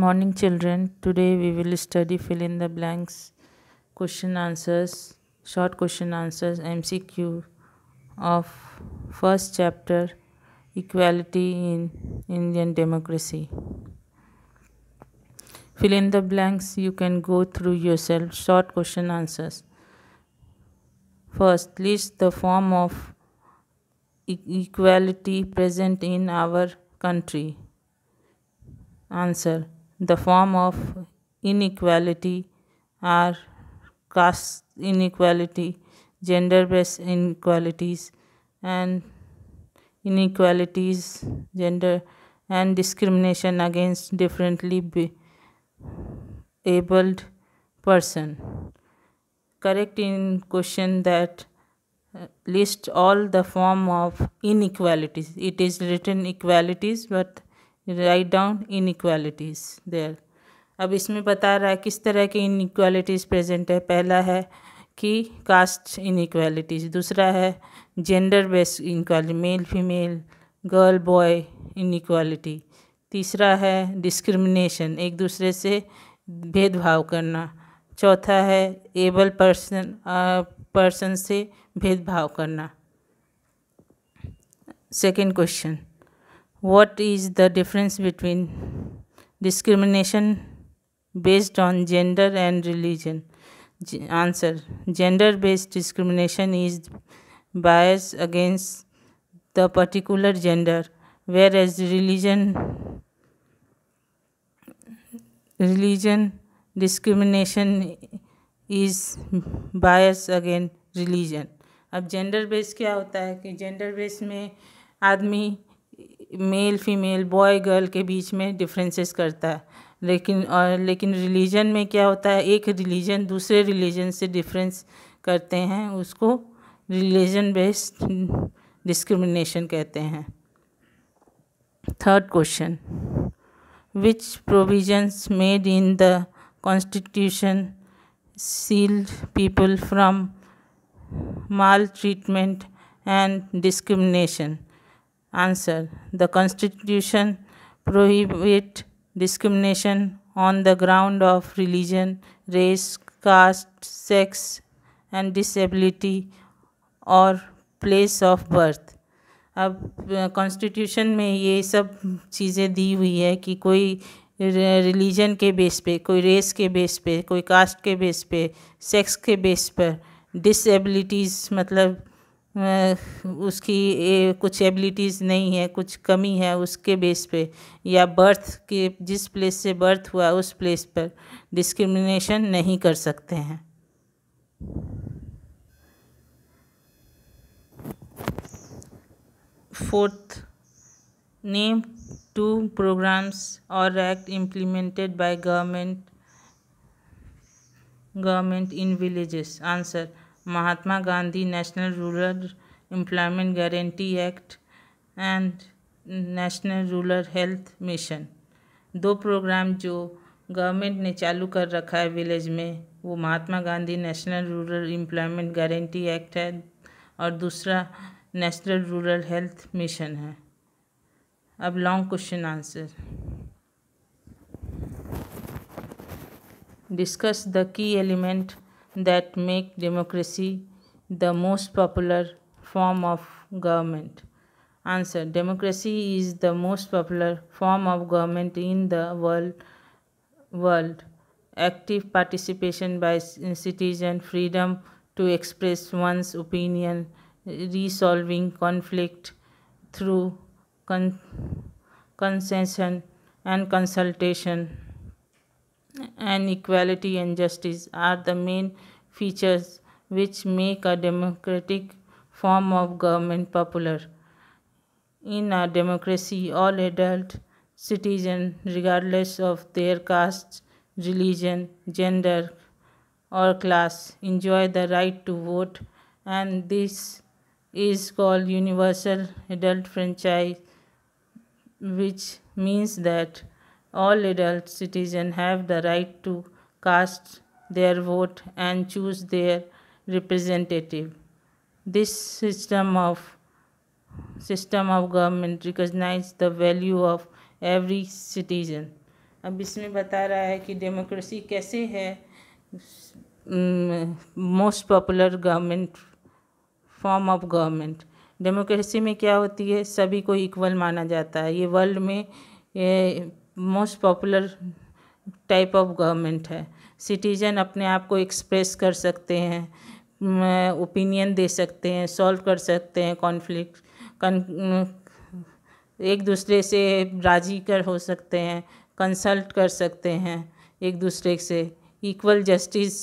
morning children today we will study fill in the blanks question answers short question answers mcq of first chapter equality in indian democracy fill in the blanks you can go through yourself short question answers first list the form of e equality present in our country answer the form of inequality are caste inequality, gender based inequalities, and inequalities, gender, and discrimination against differently abled person. Correct in question that uh, list all the form of inequalities. It is written equalities, but right down inequalities there अब इसमें बता रहा है किस तरह की inequalities present है पहला है कि कास्ट इनक्वालिटीज़ दूसरा है gender based inequality male female girl boy inequality तीसरा है डिस्क्रिमिनेशन एक दूसरे से भेदभाव करना चौथा है एबल पर्सन पर्सन से भेदभाव करना second question what is the difference between discrimination based on gender and religion G answer gender based discrimination is bias against the particular gender whereas religion religion discrimination is bias against religion अब gender base क्या होता है कि gender base में आदमी male female boy girl के बीच में differences करता है लेकिन और लेकिन रिलीजन में क्या होता है एक रिलीजन दूसरे रिलीजन से डिफरेंस करते हैं उसको रिलीजन बेस्ड डिस्क्रिमिनेशन कहते हैं third question which provisions made in the constitution shield people from maltreatment and discrimination Answer The Constitution prohibit discrimination on the ground of religion, race, caste, sex, and disability or place of birth अब constitution में ये सब चीज़ें दी हुई है कि कोई religion के बेस पे कोई रेस के बेस पे कोई कास्ट के बेस पे सेक्स के बेस पर डिसेबिलिटीज़ मतलब उसकी कुछ एबिलिटीज़ नहीं है कुछ कमी है उसके बेस पे या बर्थ के जिस प्लेस से बर्थ हुआ उस प्लेस पर डिस्क्रिमिनेशन नहीं कर सकते हैं फोर्थ नेम टू प्रोग्राम्स और act implemented by government government in villages answer Mahatma Gandhi national rural employment guarantee act and national rural health mission दो प्रोग्राम जो गवर्नमेंट ने चालू कर रखा है विलेज में वो Mahatma Gandhi national rural employment guarantee act है और दूसरा नेशनल रूरल हेल्थ मिशन है अब long question answer discuss the key element that make democracy the most popular form of government? Answer Democracy is the most popular form of government in the world. world. Active participation by citizens, freedom to express one's opinion, resolving conflict through con- concession and consultation and equality and justice are the main features which make a democratic form of government popular. In a democracy, all adult citizens, regardless of their caste, religion, gender, or class, enjoy the right to vote, and this is called universal adult franchise, which means that All adult citizen have the right to cast their vote and choose their representative. This system of system of government recognizes the value of every citizen. ab isme bata raha hai ki democracy kaise hai most popular government form of government democracy में क्या होती है सभी को equal माना जाता है ये वर्ल्ड में most popular type of government है सिटीजन अपने आप को एक्सप्रेस कर सकते हैं ओपिनियन अं, दे सकते हैं सॉल्व कर सकते हैं कॉन्फ्लिक्ट अं, एक दूसरे से राजी कर हो सकते हैं कंसल्ट कर सकते हैं एक दूसरे से इक्वल जस्टिस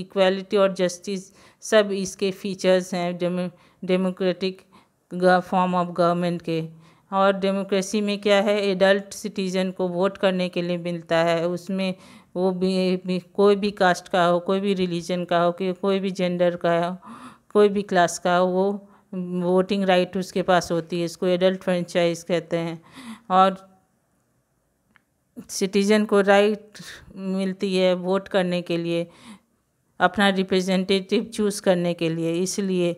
इक्वलिटी और जस्टिस सब इसके फीचर्स हैं डेमोक्रेटिक फॉर्म ऑफ गवर्नमेंट के और डेमोक्रेसी में क्या है एडल्ट सिटीज़न को वोट करने के लिए मिलता है उसमें वो भी, भी कोई भी कास्ट का हो कोई भी रिलीजन का हो कि कोई भी जेंडर का हो कोई भी क्लास का हो वो वोटिंग राइट उसके पास होती है इसको एडल्ट फ्रेंचाइज कहते हैं और सिटीजन को राइट मिलती है वोट करने के लिए अपना रिप्रेजेंटेटिव चूज़ करने के लिए इसलिए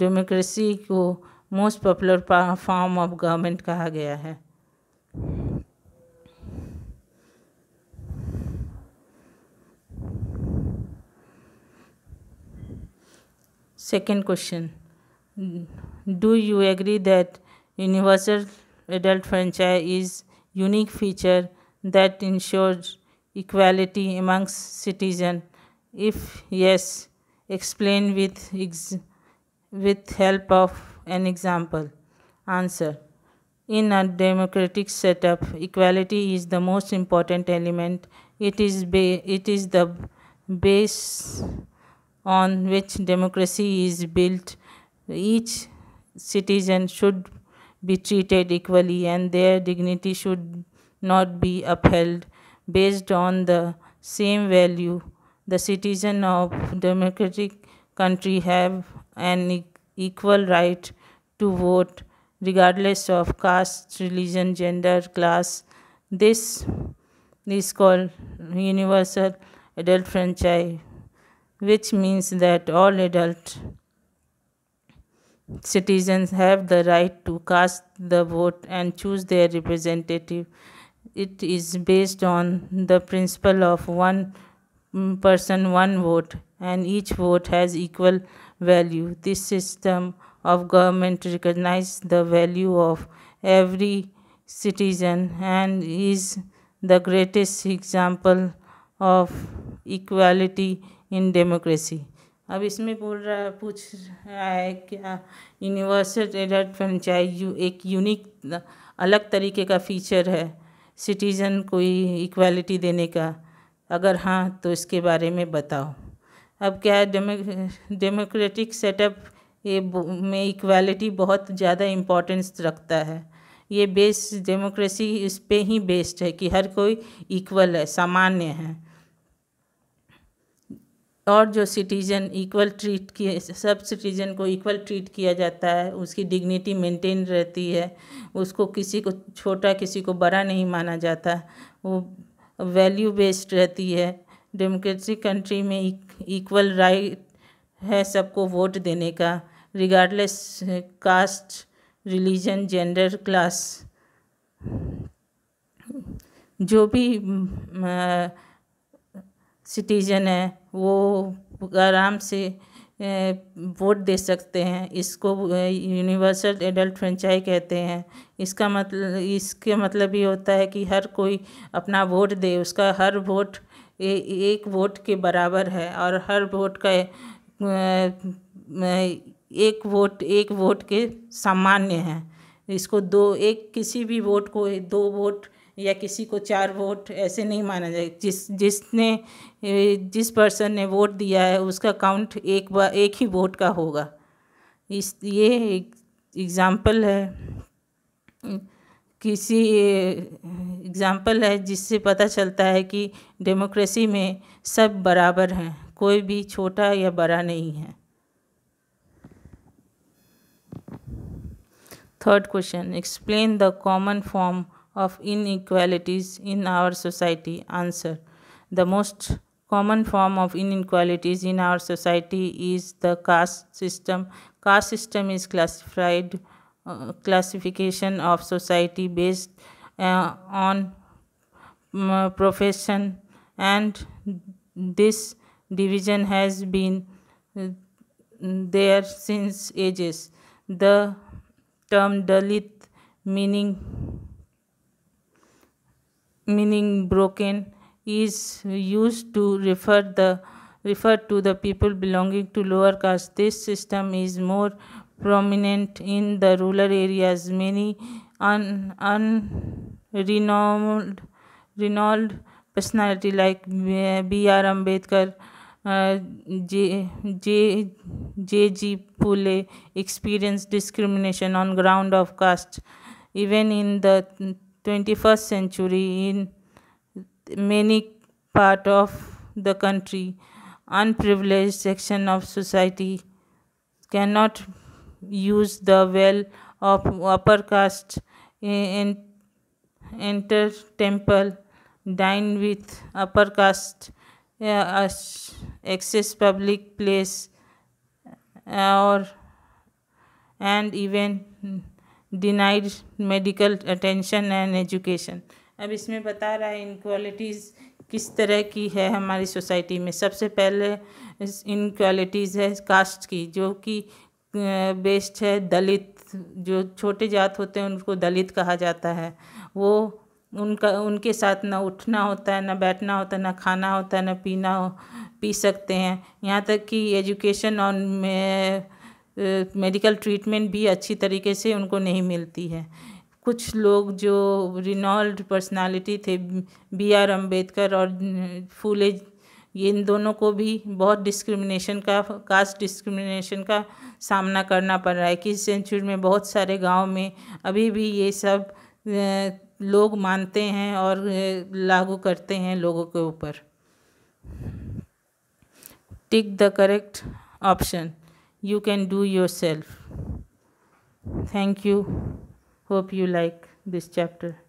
डेमोक्रेसी को most popular form of government कहा गया है second question do you agree that universal adult franchise is unique feature that ensures equality amongst citizen if yes explain with with help of An example. Answer. In a democratic setup, equality is the most important element. It is, it is the base on which democracy is built. Each citizen should be treated equally and their dignity should not be upheld based on the same value. The citizen of democratic country have an equal right to vote regardless of caste, religion, gender, class. This is called universal adult franchise, which means that all adult citizens have the right to cast the vote and choose their representative. It is based on the principle of one person, one vote, and each vote has equal value. This system of government recognizes the value of every citizen and is the greatest example of equality in democracy. अब इसमें बोल रहा है पूछ रहा है क्या universal adult franchise यू एक यूनिक अलग तरीके का फीचर है सिटीज़न को इक्वालिटी देने का अगर हाँ तो इसके बारे में बताओ अब क्या डेमो डेमोक्रेटिक सेटअप ये में इक्वालिटी बहुत ज़्यादा इम्पोर्टेंस रखता है ये बेस डेमोक्रेसी इस पर ही बेस्ड है कि हर कोई इक्वल है सामान्य है और जो सिटीजन इक्वल ट्रीट किए सब सिटीजन को इक्वल ट्रीट किया जाता है उसकी डिग्निटी मेंटेन रहती है उसको किसी को छोटा किसी को बड़ा नहीं माना जाता वो वैल्यू बेस्ड रहती है डेमोक्रेसी कंट्री में इक्वल राइट है सबको वोट देने का regardless caste religion gender class जो भी सिटीजन है वो आराम से वोट दे सकते हैं इसको यूनिवर्सल एडल्ट फ्रेंचाई कहते हैं इसका मतलब इसके मतलब ये होता है कि हर कोई अपना वोट दे उसका हर वोट एक वोट के बराबर है और हर वोट का एक वोट एक वोट के सामान्य है इसको दो एक किसी भी वोट को दो वोट या किसी को चार वोट ऐसे नहीं माना जाए जिस जिसने जिस पर्सन ने वोट दिया है उसका काउंट एक बार एक ही वोट का होगा इस ये एग्ज़ाम्पल है किसी एग्जाम्पल है जिससे पता चलता है कि डेमोक्रेसी में सब बराबर हैं कोई भी छोटा या बड़ा नहीं है third question explain the common form of inequalities in our society answer the most common form of inequalities in our society is the caste system caste system is classified classification of society based uh, on um, profession and this division has been uh, there since ages the term dalit meaning meaning broken is used to refer the refer to the people belonging to lower caste this system is more prominent in the rural areas. Many un, renowned personality like B. R. Ambedkar, uh, J, J, J. G. Pule experienced discrimination on ground of caste. Even in the 21st century, in many part of the country, unprivileged section of society cannot use the well of upper caste in enter temple dine with upper caste uh, access public place or and even denied medical attention and education अब इसमें बता रहा है inequalities किस तरह की है हमारी सोसाइटी में सबसे पहले इनक्वालिटीज़ है कास्ट की जो कि बेस्ट है दलित जो छोटे जात होते हैं उनको दलित कहा जाता है वो उनका उनके साथ ना उठना होता है ना बैठना होता है ना खाना होता है ना पीना हो पी सकते हैं यहाँ तक कि एजुकेशन और मेडिकल ट्रीटमेंट भी अच्छी तरीके से उनको नहीं मिलती है कुछ लोग जो रिनॉल्ड पर्सनालिटी थे बी आर अम्बेडकर और फूले ये इन दोनों को भी बहुत डिस्क्रिमिनेशन का कास्ट डिस्क्रिमिनेशन का सामना करना पड़ रहा है इक्कीस सेंचुरी में बहुत सारे गांव में अभी भी ये सब लोग मानते हैं और लागू करते हैं लोगों के ऊपर tick the correct option you can do yourself thank you hope you like this chapter